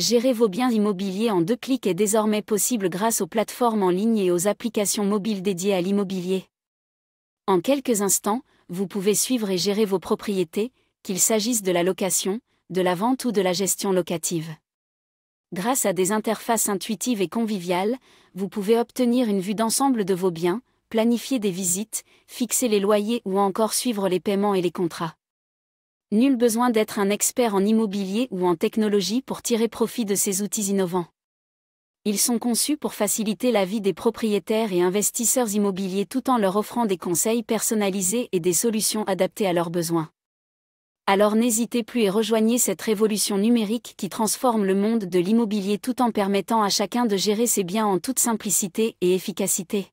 Gérer vos biens immobiliers en deux clics est désormais possible grâce aux plateformes en ligne et aux applications mobiles dédiées à l'immobilier. En quelques instants, vous pouvez suivre et gérer vos propriétés, qu'il s'agisse de la location, de la vente ou de la gestion locative. Grâce à des interfaces intuitives et conviviales, vous pouvez obtenir une vue d'ensemble de vos biens, planifier des visites, fixer les loyers ou encore suivre les paiements et les contrats. Nul besoin d'être un expert en immobilier ou en technologie pour tirer profit de ces outils innovants. Ils sont conçus pour faciliter la vie des propriétaires et investisseurs immobiliers tout en leur offrant des conseils personnalisés et des solutions adaptées à leurs besoins. Alors n'hésitez plus et rejoignez cette révolution numérique qui transforme le monde de l'immobilier tout en permettant à chacun de gérer ses biens en toute simplicité et efficacité.